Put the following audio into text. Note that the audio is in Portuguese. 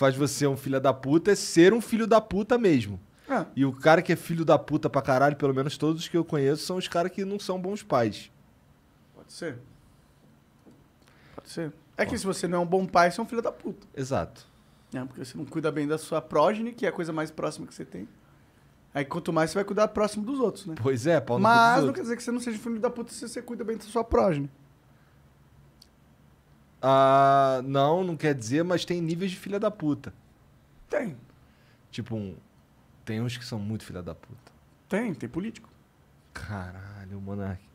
faz você um filho da puta é ser um filho da puta mesmo. É. E o cara que é filho da puta pra caralho, pelo menos todos que eu conheço, são os caras que não são bons pais. Pode ser. Pode ser. É que se você não é um bom pai, você é um filho da puta. Exato. É, porque você não cuida bem da sua prógene, que é a coisa mais próxima que você tem. Aí quanto mais você vai cuidar próximo dos outros, né? Pois é, Paulo. Mas não quer dizer que você não seja filho da puta se você cuida bem da sua prógene. Ah, não, não quer dizer, mas tem níveis de filha da puta. Tem. Tipo, um, tem uns que são muito filha da puta. Tem, tem político. Caralho, o monarca.